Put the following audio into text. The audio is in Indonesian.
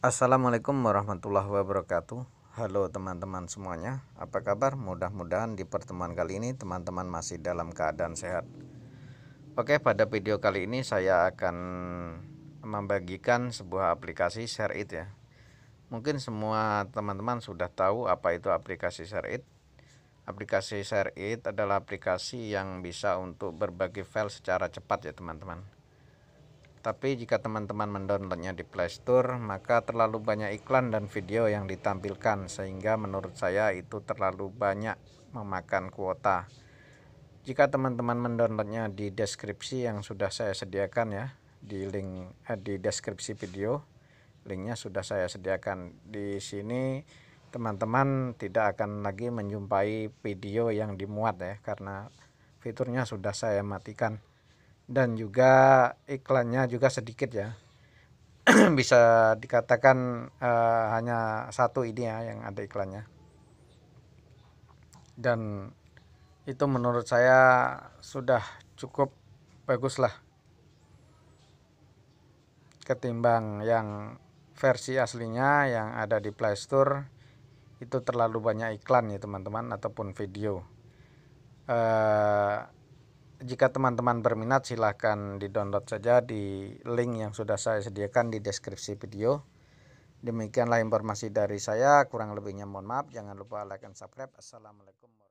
Assalamualaikum warahmatullahi wabarakatuh Halo teman-teman semuanya Apa kabar? Mudah-mudahan di pertemuan kali ini teman-teman masih dalam keadaan sehat Oke pada video kali ini saya akan membagikan sebuah aplikasi Share it ya Mungkin semua teman-teman sudah tahu apa itu aplikasi share it Aplikasi share it adalah aplikasi yang bisa untuk berbagi file secara cepat ya teman-teman tapi jika teman-teman mendownloadnya di Play Store, maka terlalu banyak iklan dan video yang ditampilkan sehingga menurut saya itu terlalu banyak memakan kuota. Jika teman-teman mendownloadnya di deskripsi yang sudah saya sediakan ya, di link eh, di deskripsi video, linknya sudah saya sediakan. Di sini teman-teman tidak akan lagi menjumpai video yang dimuat ya karena fiturnya sudah saya matikan dan juga iklannya juga sedikit ya bisa dikatakan uh, hanya satu ini ya yang ada iklannya dan itu menurut saya sudah cukup bagus lah ketimbang yang versi aslinya yang ada di playstore itu terlalu banyak iklan ya teman-teman ataupun video uh, jika teman-teman berminat silahkan di-download saja di link yang sudah saya sediakan di deskripsi video. Demikianlah informasi dari saya, kurang lebihnya mohon maaf. Jangan lupa like and subscribe. Assalamualaikum.